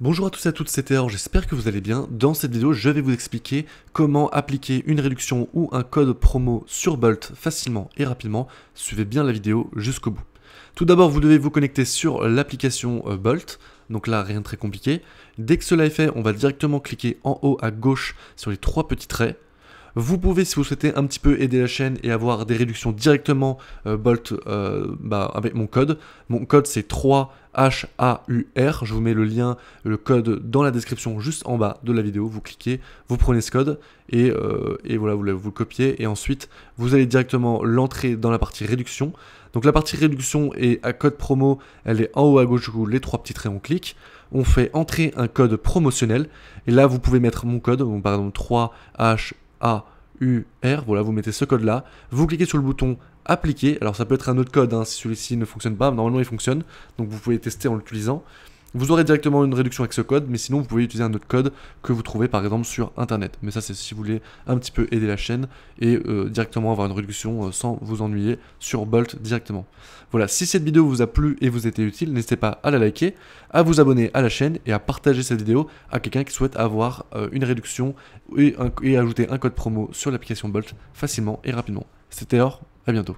Bonjour à tous et à toutes, c'est Théor, j'espère que vous allez bien. Dans cette vidéo, je vais vous expliquer comment appliquer une réduction ou un code promo sur Bolt facilement et rapidement. Suivez bien la vidéo jusqu'au bout. Tout d'abord, vous devez vous connecter sur l'application euh, Bolt. Donc là, rien de très compliqué. Dès que cela est fait, on va directement cliquer en haut à gauche sur les trois petits traits. Vous pouvez, si vous souhaitez, un petit peu aider la chaîne et avoir des réductions directement euh, Bolt euh, bah, avec mon code. Mon code, c'est 3 HAUR. Je vous mets le lien, le code dans la description juste en bas de la vidéo. Vous cliquez, vous prenez ce code et, euh, voilà, vous, le copiez. Et ensuite, vous allez directement l'entrer dans la partie réduction. Donc la partie réduction et à code promo, elle est en haut à gauche, où les trois petits traits, on clique. On fait entrer un code promotionnel. Et là, vous pouvez mettre mon code, donc par exemple 3 h a-U-R. Voilà, vous mettez ce code-là. Vous cliquez sur le bouton appliquer. Alors ça peut être un autre code hein, si celui-ci ne fonctionne pas. Normalement, il fonctionne. Donc vous pouvez tester en l'utilisant. Vous aurez directement une réduction avec ce code, mais sinon vous pouvez utiliser un autre code que vous trouvez par exemple sur internet. Mais ça c'est si vous voulez un petit peu aider la chaîne et euh, directement avoir une réduction euh, sans vous ennuyer sur Bolt directement. Voilà, si cette vidéo vous a plu et vous était utile, n'hésitez pas à la liker, à vous abonner à la chaîne et à partager cette vidéo à quelqu'un qui souhaite avoir euh, une réduction et, et ajouter un code promo sur l'application Bolt facilement et rapidement. C'était Or, à bientôt.